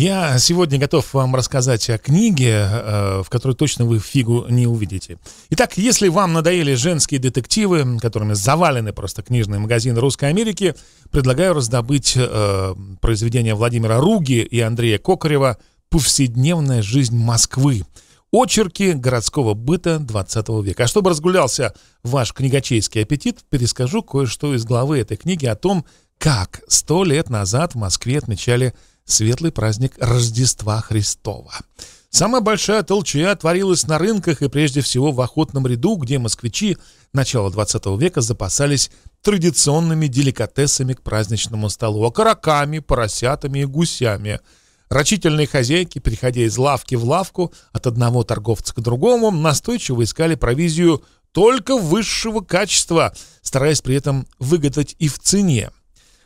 Я сегодня готов вам рассказать о книге, э, в которой точно вы фигу не увидите. Итак, если вам надоели женские детективы, которыми завалены просто книжные магазины Русской Америки, предлагаю раздобыть э, произведение Владимира Руги и Андрея Кокарева «Повседневная жизнь Москвы». Очерки городского быта 20 века. А чтобы разгулялся ваш книгочейский аппетит, перескажу кое-что из главы этой книги о том, как сто лет назад в Москве отмечали светлый праздник Рождества Христова. Самая большая толчая творилась на рынках и прежде всего в охотном ряду, где москвичи начала 20 века запасались традиционными деликатесами к праздничному столу, окороками, поросятами и гусями. Рачительные хозяйки, переходя из лавки в лавку, от одного торговца к другому, настойчиво искали провизию только высшего качества, стараясь при этом выгадать и в цене.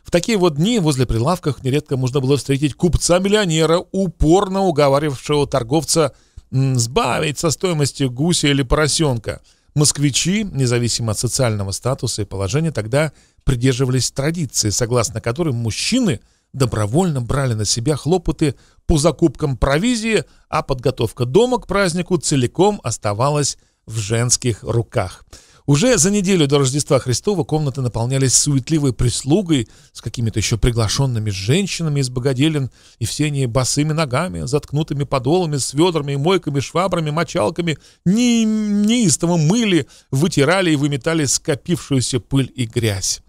В такие вот дни возле прилавков нередко можно было встретить купца-миллионера, упорно уговаривавшего торговца сбавить со стоимости гуся или поросенка. Москвичи, независимо от социального статуса и положения, тогда придерживались традиции, согласно которой мужчины добровольно брали на себя хлопоты по закупкам провизии, а подготовка дома к празднику целиком оставалась в женских руках. Уже за неделю до Рождества Христова комнаты наполнялись суетливой прислугой с какими-то еще приглашенными женщинами из богоделин, и все они босыми ногами, заткнутыми подолами, с ведрами, мойками, швабрами, мочалками не неистово мыли, вытирали и выметали скопившуюся пыль и грязь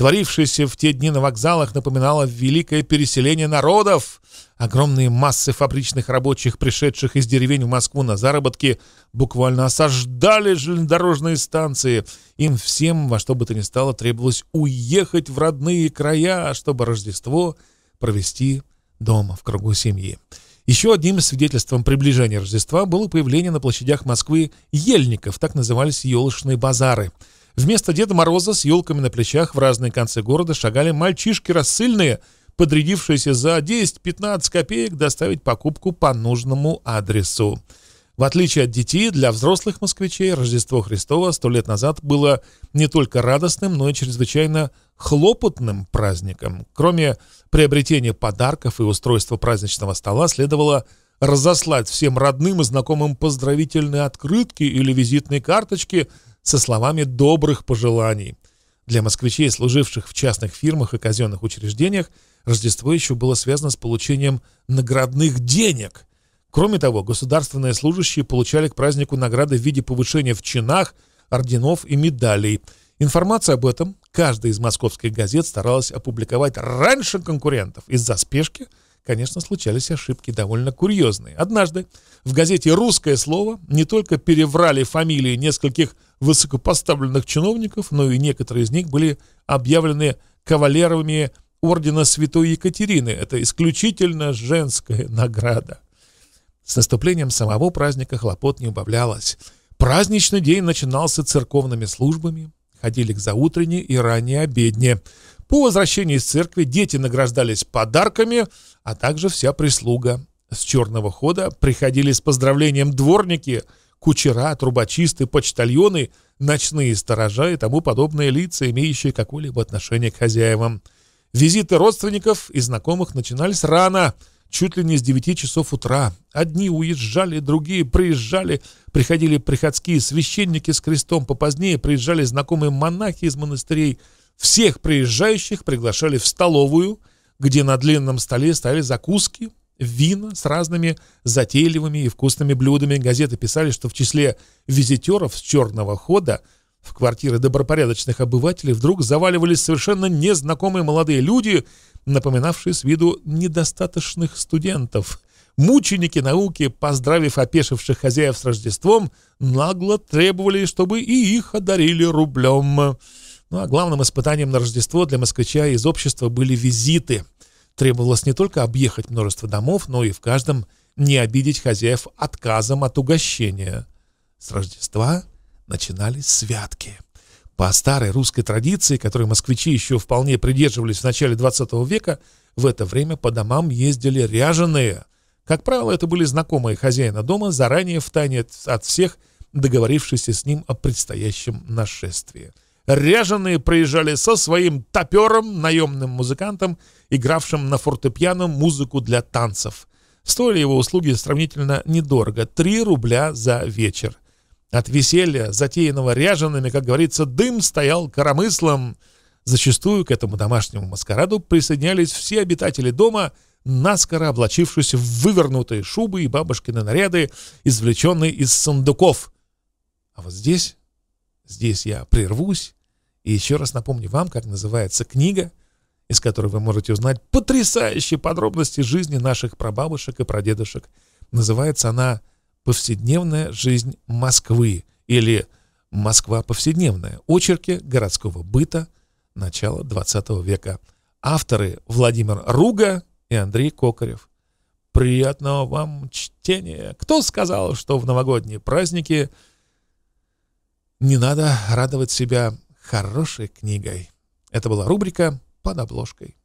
творившееся в те дни на вокзалах, напоминало великое переселение народов. Огромные массы фабричных рабочих, пришедших из деревень в Москву на заработки, буквально осаждали железнодорожные станции. Им всем, во что бы то ни стало, требовалось уехать в родные края, чтобы Рождество провести дома, в кругу семьи. Еще одним свидетельством приближения Рождества было появление на площадях Москвы ельников, так назывались елочные базары – Вместо Деда Мороза с елками на плечах в разные концы города шагали мальчишки рассыльные, подрядившиеся за 10-15 копеек доставить покупку по нужному адресу. В отличие от детей, для взрослых москвичей Рождество Христово сто лет назад было не только радостным, но и чрезвычайно хлопотным праздником. Кроме приобретения подарков и устройства праздничного стола, следовало разослать всем родным и знакомым поздравительные открытки или визитные карточки – со словами добрых пожеланий. Для москвичей, служивших в частных фирмах и казенных учреждениях, Рождество еще было связано с получением наградных денег. Кроме того, государственные служащие получали к празднику награды в виде повышения в чинах, орденов и медалей. Информация об этом каждая из московских газет старалась опубликовать раньше конкурентов из-за спешки – Конечно, случались ошибки довольно курьезные. Однажды в газете «Русское слово» не только переврали фамилии нескольких высокопоставленных чиновников, но и некоторые из них были объявлены кавалерами ордена Святой Екатерины. Это исключительно женская награда. С наступлением самого праздника хлопот не убавлялось. Праздничный день начинался церковными службами, ходили к заутренне и ранней обедне. По возвращении из церкви дети награждались подарками, а также вся прислуга. С черного хода приходили с поздравлением дворники, кучера, трубочисты, почтальоны, ночные сторожа и тому подобные лица, имеющие какое-либо отношение к хозяевам. Визиты родственников и знакомых начинались рано, чуть ли не с 9 часов утра. Одни уезжали, другие приезжали, приходили приходские священники с крестом, попозднее приезжали знакомые монахи из монастырей. Всех приезжающих приглашали в столовую, где на длинном столе стояли закуски, вина с разными затейливыми и вкусными блюдами. Газеты писали, что в числе визитеров с черного хода в квартиры добропорядочных обывателей вдруг заваливались совершенно незнакомые молодые люди, напоминавшие с виду недостаточных студентов. Мученики науки, поздравив опешивших хозяев с Рождеством, нагло требовали, чтобы и их одарили рублем. Ну а главным испытанием на Рождество для москвича из общества были визиты. Требовалось не только объехать множество домов, но и в каждом не обидеть хозяев отказом от угощения. С Рождества начинались святки. По старой русской традиции, которой москвичи еще вполне придерживались в начале 20 века, в это время по домам ездили ряженые. Как правило, это были знакомые хозяина дома, заранее втайне от всех договорившиеся с ним о предстоящем нашествии – ряженые приезжали со своим топером, наемным музыкантом, игравшим на фортепиано музыку для танцев. Стоили его услуги сравнительно недорого – 3 рубля за вечер. От веселья, затеянного ряжеными, как говорится, дым стоял коромыслом. Зачастую к этому домашнему маскараду присоединялись все обитатели дома, наскоро облачившись в вывернутые шубы и бабушкины наряды, извлеченные из сундуков. А вот здесь Здесь я прервусь и еще раз напомню вам, как называется книга, из которой вы можете узнать потрясающие подробности жизни наших прабабушек и прадедушек. Называется она «Повседневная жизнь Москвы» или «Москва повседневная. Очерки городского быта начала XX века». Авторы Владимир Руга и Андрей Кокарев. Приятного вам чтения! Кто сказал, что в новогодние праздники – не надо радовать себя хорошей книгой. Это была рубрика «Под обложкой».